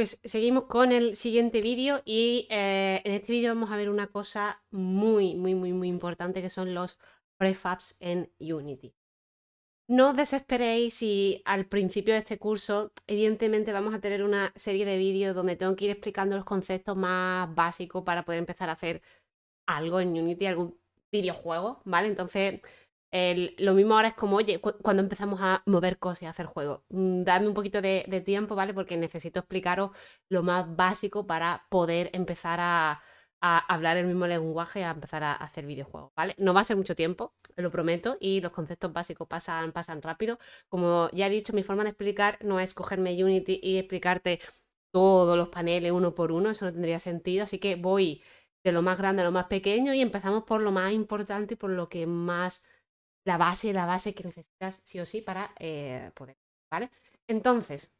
pues seguimos con el siguiente vídeo y eh, en este vídeo vamos a ver una cosa muy, muy, muy, muy importante que son los prefabs en Unity. No os desesperéis si al principio de este curso, evidentemente vamos a tener una serie de vídeos donde tengo que ir explicando los conceptos más básicos para poder empezar a hacer algo en Unity, algún videojuego, ¿vale? Entonces, lo mismo ahora es como, oye, cuando empezamos a mover cosas y a hacer juegos, mm, dame un poquito de, tiempo, ¿vale? Porque necesito explicaros lo más básico para poder empezar a, hablar el mismo lenguaje, a empezar a, hacer videojuegos, ¿vale? No va a ser mucho tiempo, lo prometo, y los conceptos básicos pasan, pasan rápido. Como ya he dicho, mi forma de explicar no es cogerme Unity y explicarte todos los paneles uno por uno, eso no tendría sentido, así que voy de lo más grande a lo más pequeño y empezamos por lo más importante y por lo que más la base, la base que necesitas sí o sí para eh, poder, ¿vale? Entonces,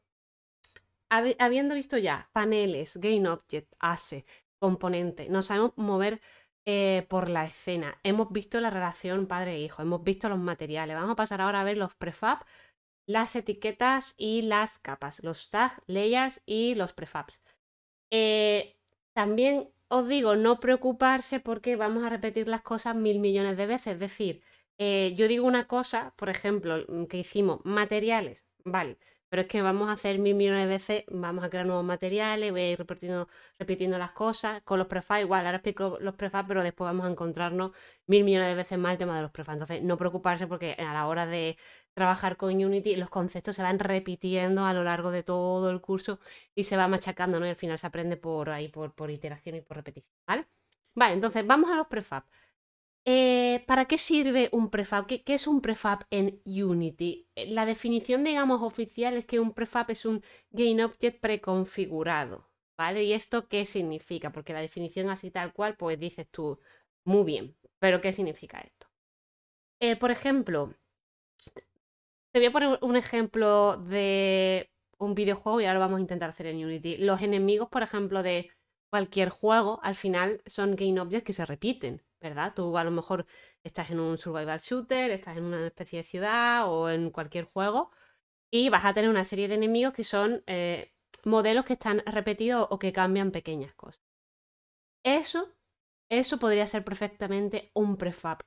habiendo visto ya paneles, object ASE, componente, nos sabemos mover eh, por la escena, hemos visto la relación padre-hijo, hemos visto los materiales, vamos a pasar ahora a ver los prefabs, las etiquetas y las capas, los tags, layers y los prefabs. Eh, también os digo, no preocuparse porque vamos a repetir las cosas mil millones de veces, es decir, eh, yo digo una cosa, por ejemplo, mm, que hicimos materiales, vale, pero es que vamos a hacer mil millones de veces, vamos a crear nuevos materiales, voy a ir repitiendo, las cosas, con los prefabs igual, ahora explico los prefabs, pero después vamos a encontrarnos mil millones de veces más el tema de los prefabs, entonces no preocuparse porque a la hora de trabajar con Unity los conceptos se van repitiendo a lo largo de todo el curso y se va machacando, ¿no? Y al final se aprende por ahí, por, por iteración y por repetición, ¿vale? Vale, entonces vamos a los prefabs. Eh, ¿Para qué sirve un prefab? ¿Qué, es un prefab en Unity? Eh, la definición, digamos, oficial es que un prefab es un object preconfigurado, ¿vale? ¿Y esto qué significa? Porque la definición así tal cual, pues dices tú, muy bien, pero ¿qué significa esto? Eh, por ejemplo, te voy a poner un ejemplo de un videojuego y ahora lo vamos a intentar hacer en Unity. Los enemigos, por ejemplo, de cualquier juego, al final son objects que se repiten. ¿verdad? Tú a lo mejor estás en un survival shooter, estás en una especie de ciudad o en cualquier juego y vas a tener una serie de enemigos que son eh, modelos que están repetidos o que cambian pequeñas cosas. Eso, eso podría ser perfectamente un prefab.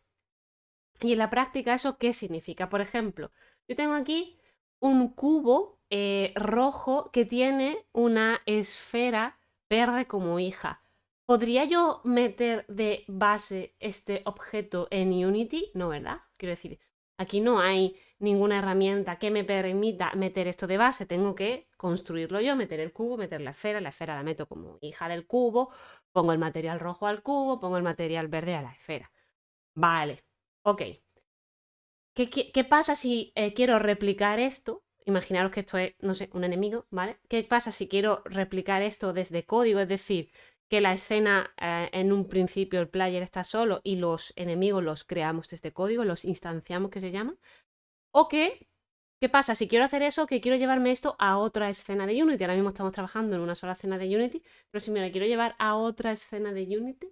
Y en la práctica, ¿eso qué significa? Por ejemplo, yo tengo aquí un cubo eh, rojo que tiene una esfera verde como hija. ¿Podría yo meter de base este objeto en Unity? No, ¿verdad? Quiero decir, aquí no hay ninguna herramienta que me permita meter esto de base. Tengo que construirlo yo, meter el cubo, meter la esfera. La esfera la meto como hija del cubo. Pongo el material rojo al cubo, pongo el material verde a la esfera. Vale, ok. ¿Qué, pasa si eh, quiero replicar esto? Imaginaros que esto es, no sé, un enemigo, ¿vale? ¿Qué pasa si quiero replicar esto desde código? Es decir, que la escena eh, en un principio el player está solo y los enemigos los creamos desde código, los instanciamos que se llama, o que, ¿qué pasa? Si quiero hacer eso, que quiero llevarme esto a otra escena de Unity, ahora mismo estamos trabajando en una sola escena de Unity, pero si me la quiero llevar a otra escena de Unity,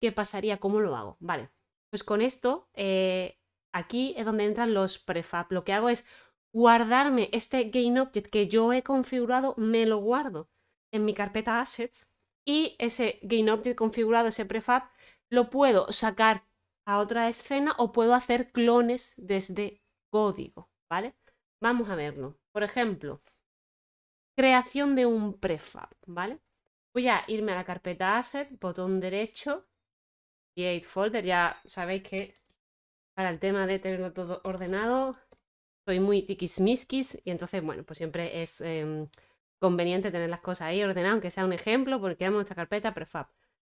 ¿qué pasaría? ¿Cómo lo hago? Vale, pues con esto, eh, aquí es donde entran los prefabs, lo que hago es guardarme este object que yo he configurado, me lo guardo en mi carpeta Assets, y ese object configurado, ese prefab, lo puedo sacar a otra escena o puedo hacer clones desde código, ¿vale? Vamos a verlo. Por ejemplo, creación de un prefab, ¿vale? Voy a irme a la carpeta asset, botón derecho, create folder, ya sabéis que para el tema de tenerlo todo ordenado, soy muy tiquismisquis y entonces, bueno, pues siempre es... Em, conveniente tener las cosas ahí ordenadas, aunque sea un ejemplo, porque en nuestra carpeta prefab.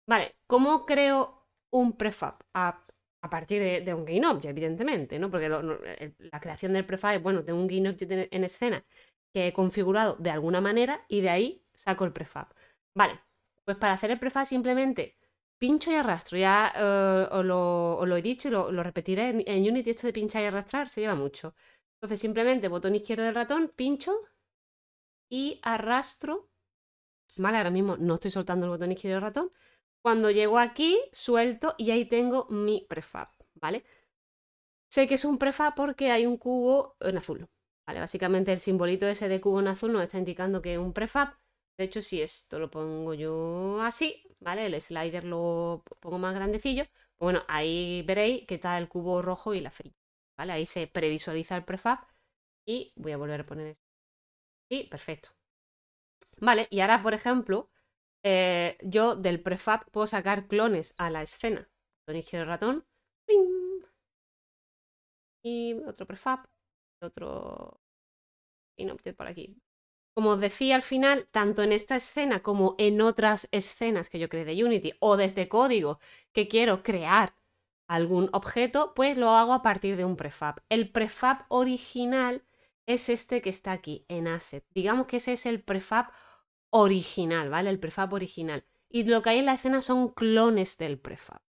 Vale, ¿cómo creo un prefab? A, partir de, un game object, evidentemente, ¿no? Porque la creación del prefab es, bueno, tengo un game object en, escena que he configurado de alguna manera y de ahí saco el prefab. Vale, pues para hacer el prefab simplemente pincho y arrastro. Ya eh, os, lo, he dicho y lo, repetiré en, en Unity, esto de pinchar y arrastrar se lleva mucho. Entonces simplemente botón izquierdo del ratón, pincho y arrastro. Vale, ahora mismo no estoy soltando el botón izquierdo del ratón. Cuando llego aquí, suelto y ahí tengo mi prefab, ¿vale? Sé que es un prefab porque hay un cubo en azul, ¿vale? Básicamente el simbolito ese de cubo en azul nos está indicando que es un prefab. De hecho, si esto lo pongo yo así, ¿vale? El slider lo pongo más grandecillo. Pues bueno, ahí veréis que está el cubo rojo y la frilla, ¿vale? Ahí se previsualiza el prefab. Y voy a volver a poner Sí, perfecto. Vale, y ahora, por ejemplo, eh, yo del prefab puedo sacar clones a la escena. Don del ratón. ¡Ping! Y otro prefab. Otro... por aquí. Como os decía al final, tanto en esta escena como en otras escenas que yo creé de Unity o desde código que quiero crear algún objeto, pues lo hago a partir de un prefab. El prefab original es este que está aquí en asset. Digamos que ese es el prefab original, ¿vale? El prefab original. Y lo que hay en la escena son clones del prefab.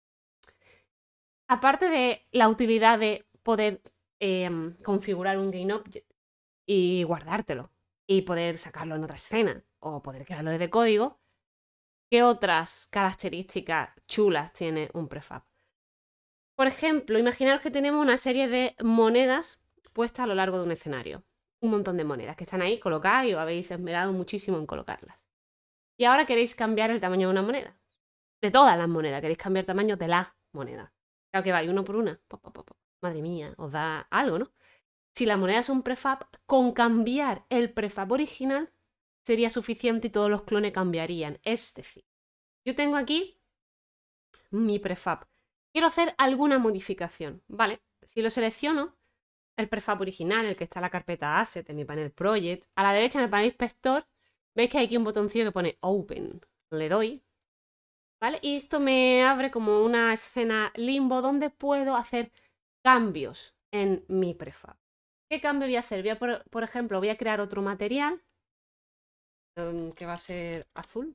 Aparte de la utilidad de poder em, configurar un game y guardártelo y poder sacarlo en otra escena o poder crearlo desde código, ¿qué otras características chulas tiene un prefab? Por ejemplo, imaginaros que tenemos una serie de monedas puesta a lo largo de un escenario. Un montón de monedas que están ahí colocadas y os habéis esmerado muchísimo en colocarlas. Y ahora queréis cambiar el tamaño de una moneda. De todas las monedas, queréis cambiar el tamaño de la moneda. Claro que vais uno por una. Madre mía, os da algo, ¿no? Si la moneda es un prefab, con cambiar el prefab original sería suficiente y todos los clones cambiarían. Es decir, yo tengo aquí mi prefab. Quiero hacer alguna modificación, ¿vale? Si lo selecciono, el prefab original, el que está en la carpeta asset, en mi panel project. A la derecha en el panel inspector veis que hay aquí un botoncillo que pone open. Le doy. ¿Vale? Y esto me abre como una escena limbo donde puedo hacer cambios en mi prefab. ¿Qué cambio voy a hacer? Voy por, ejemplo, voy a crear otro material em, que va a ser azul.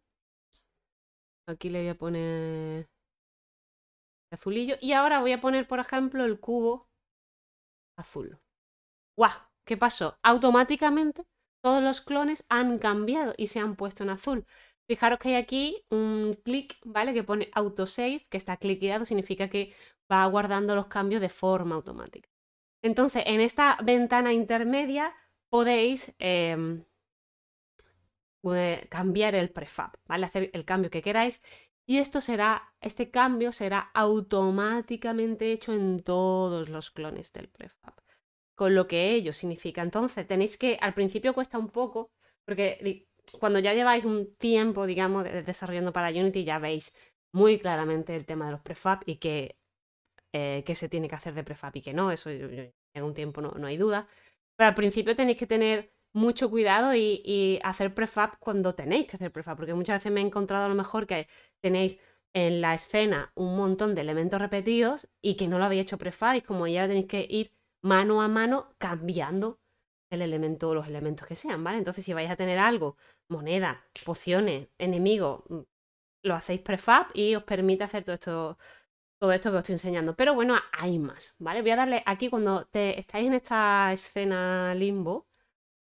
Aquí le voy a poner azulillo. Y ahora voy a poner, por ejemplo, el cubo azul. ¡Guau! ¿Qué pasó? Automáticamente todos los clones han cambiado y se han puesto en azul. Fijaros que hay aquí un clic, ¿vale? Que pone autosave, que está cliqueado, significa que va guardando los cambios de forma automática. Entonces, en esta ventana intermedia podéis em, cambiar el prefab, ¿vale? Hacer el cambio que queráis y esto será, este cambio será automáticamente hecho en todos los clones del prefab. Con lo que ello significa. Entonces, tenéis que, al principio cuesta un poco, porque cuando ya lleváis un tiempo, digamos, desarrollando para Unity, ya veis muy claramente el tema de los prefab y que, eh, que se tiene que hacer de prefab y que no. Eso en un tiempo no hay duda. Pero al principio tenéis que tener mucho cuidado y, hacer prefab cuando tenéis que hacer prefab, porque muchas veces me he encontrado a lo mejor que tenéis en la escena un montón de elementos repetidos y que no lo habéis hecho prefab y como ya tenéis que ir mano a mano cambiando el elemento o los elementos que sean, ¿vale? Entonces si vais a tener algo, moneda, pociones, enemigo mm, lo hacéis prefab y os permite hacer todo esto, todo esto que os estoy enseñando. Pero bueno, hay más, ¿vale? Voy a darle aquí cuando estáis en esta escena limbo,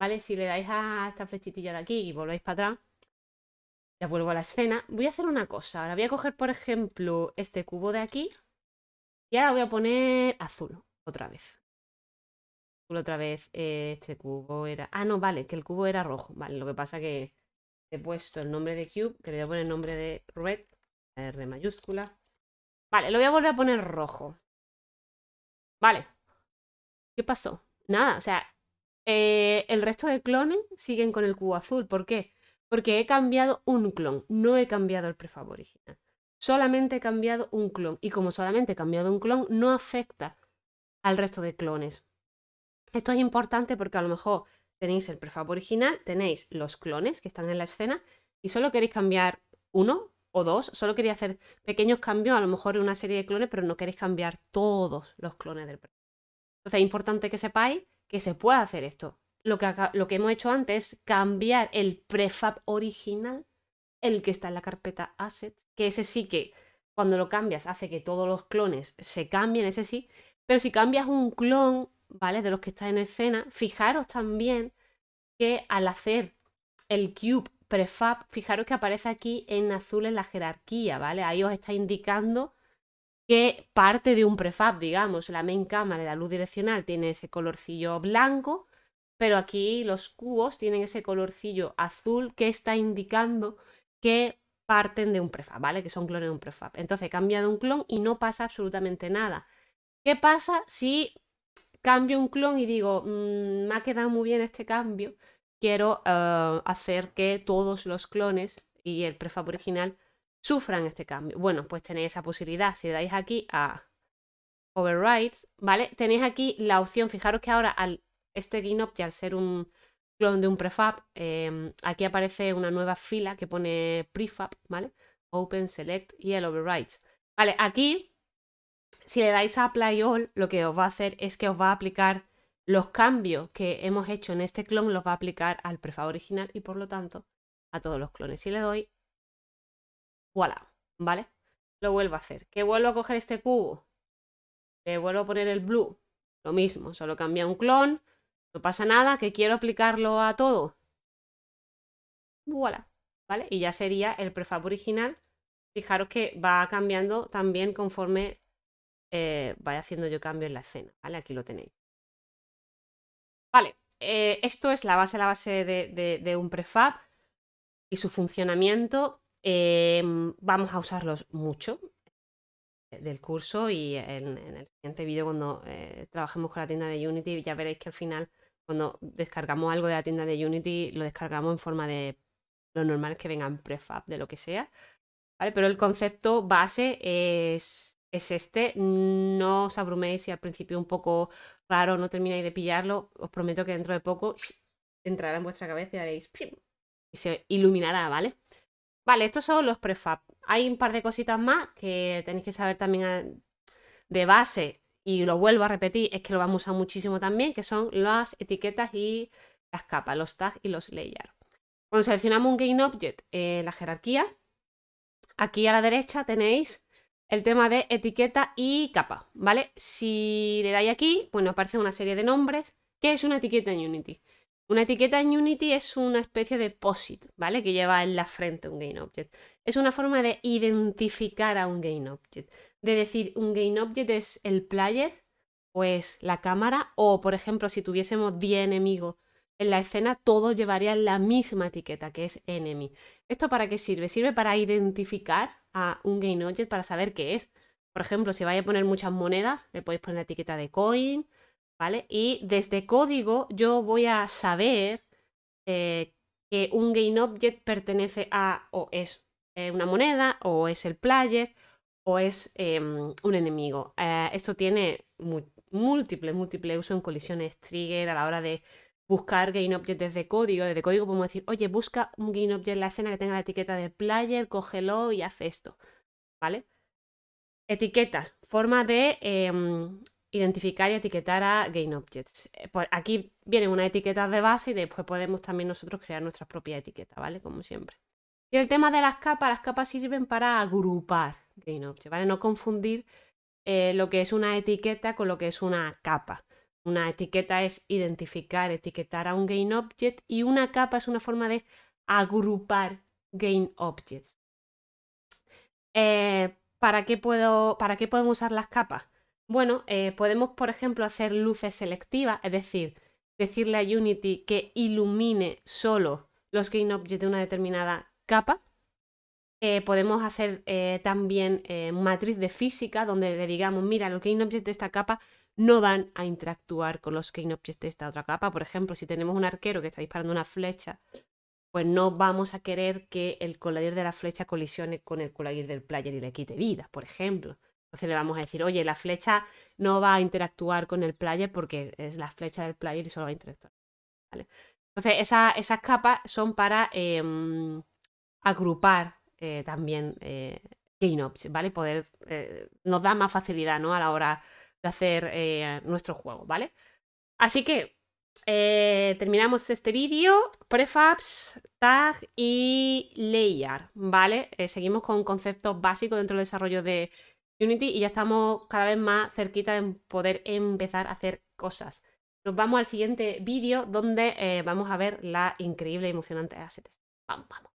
¿Vale? Si le dais a esta flechitilla de aquí y volvéis para atrás, ya vuelvo a la escena. Voy a hacer una cosa. Ahora voy a coger, por ejemplo, este cubo de aquí. Y ahora voy a poner azul, otra vez. Azul otra vez. Eh, este cubo era... Ah, no, vale, que el cubo era rojo. Vale, lo que pasa que he puesto el nombre de cube, que le voy poner el nombre de red, R mayúscula. Vale, lo voy a volver a poner rojo. Vale. ¿Qué pasó? Nada, o sea, eh, el resto de clones siguen con el cubo azul. ¿Por qué? Porque he cambiado un clon, no he cambiado el prefab original. Solamente he cambiado un clon. Y como solamente he cambiado un clon, no afecta al resto de clones. Esto es importante porque a lo mejor tenéis el prefab original, tenéis los clones que están en la escena y solo queréis cambiar uno o dos, solo quería hacer pequeños cambios, a lo mejor en una serie de clones, pero no queréis cambiar todos los clones del prefab. Entonces es importante que sepáis que se pueda hacer esto. Lo que, lo que hemos hecho antes es cambiar el prefab original, el que está en la carpeta assets, que ese sí que cuando lo cambias hace que todos los clones se cambien, ese sí, pero si cambias un clon, ¿vale? De los que está en escena, fijaros también que al hacer el cube prefab, fijaros que aparece aquí en azul en la jerarquía, ¿vale? Ahí os está indicando que parte de un prefab, digamos. La main cámara, la luz direccional, tiene ese colorcillo blanco, pero aquí los cubos tienen ese colorcillo azul que está indicando que parten de un prefab, ¿vale? Que son clones de un prefab. Entonces he cambiado un clon y no pasa absolutamente nada. ¿Qué pasa si cambio un clon y digo, mm, me ha quedado muy bien este cambio, quiero eh, hacer que todos los clones y el prefab original sufran este cambio. Bueno, pues tenéis esa posibilidad. Si le dais aquí a Overrides, ¿vale? Tenéis aquí la opción, fijaros que ahora al, este ya al ser un clon de un prefab, em, aquí aparece una nueva fila que pone prefab, ¿vale? Open, Select y el Overrides. Vale, aquí, si le dais a Apply All, lo que os va a hacer es que os va a aplicar los cambios que hemos hecho en este clon, los va a aplicar al prefab original y por lo tanto a todos los clones. Si le doy voilà, ¿vale? Lo vuelvo a hacer. Que vuelvo a coger este cubo, que vuelvo a poner el blue, lo mismo, solo cambia un clon, no pasa nada, que quiero aplicarlo a todo. Voilà, ¿vale? Y ya sería el prefab original. Fijaros que va cambiando también conforme eh, vaya haciendo yo cambio en la escena, ¿vale? Aquí lo tenéis. Vale, eh, esto es la base, la base de un prefab y su funcionamiento. Em, vamos a usarlos mucho eh, del curso y en, el siguiente vídeo cuando eh, trabajemos con la tienda de Unity ya veréis que al final cuando descargamos algo de la tienda de Unity lo descargamos en forma de lo normal es que vengan prefab de lo que sea ¿vale? pero el concepto base es, este no os abruméis si al principio un poco raro no termináis de pillarlo os prometo que dentro de poco entrará en vuestra cabeza y haréis y se iluminará ¿vale? Vale, estos son los prefabs. Hay un par de cositas más que tenéis que saber también eh, de base, y lo vuelvo a repetir, es que lo vamos a usar muchísimo también, que son las etiquetas y las capas, los tags y los layers. Cuando seleccionamos un Game Object, eh, la jerarquía, aquí a la derecha tenéis el tema de etiqueta y capa, ¿vale? Si le dais aquí, pues nos aparece una serie de nombres, ¿Qué es una etiqueta en Unity. Una etiqueta en Unity es una especie de POSIT, ¿vale? Que lleva en la frente un object. Es una forma de identificar a un object, De decir, un object es el player, o es la cámara, o por ejemplo, si tuviésemos 10 enemigos en la escena, todos llevarían la misma etiqueta, que es enemy. ¿Esto para qué sirve? Sirve para identificar a un object para saber qué es. Por ejemplo, si vais a poner muchas monedas, le podéis poner la etiqueta de coin, ¿vale? Y desde código yo voy a saber eh, que un object pertenece a o es eh, una moneda, o es el player, o es em, un enemigo. Eh, esto tiene múltiples múltiples uso en colisiones trigger a la hora de buscar GainObject desde código. Desde código podemos decir, oye, busca un object en la escena que tenga la etiqueta de player, cógelo y haz esto, ¿vale? Etiquetas, forma de em, identificar y etiquetar a GainObjects. Eh, por aquí vienen una etiqueta de base y después podemos también nosotros crear nuestra propia etiqueta, ¿vale? Como siempre. Y el tema de las capas, las capas sirven para agrupar objects, ¿vale? No confundir eh, lo que es una etiqueta con lo que es una capa. Una etiqueta es identificar, etiquetar a un object y una capa es una forma de agrupar GainObjects. Eh, ¿para, qué puedo, ¿Para qué podemos usar las capas? Bueno, eh, podemos, por ejemplo, hacer luces selectivas, es decir, decirle a Unity que ilumine solo los Game Objects de una determinada capa. Eh, podemos hacer eh, también matriz de física donde le digamos, mira, los que Objects de esta capa no van a interactuar con los GameObjects Objects de esta otra capa. Por ejemplo, si tenemos un arquero que está disparando una flecha, pues no vamos a querer que el coladir de la flecha colisione con el coladir del player y le quite vida, por ejemplo. Entonces le vamos a decir, oye, la flecha no va a interactuar con el player porque es la flecha del player y solo va a interactuar. Entonces esas capas son para em, agrupar eh, también eh, game ¿vale? Poder, eh, nos da más facilidad, ¿no? A la hora de hacer eh, nuestro juego, ¿vale? Así que terminamos este vídeo. Prefabs, tag y layer, ¿vale? seguimos con conceptos básicos dentro del desarrollo de, Unity y ya estamos cada vez más cerquita de poder empezar a hacer cosas. Nos vamos al siguiente vídeo donde eh, vamos a ver la increíble y emocionante Asset. Vamos, vamos.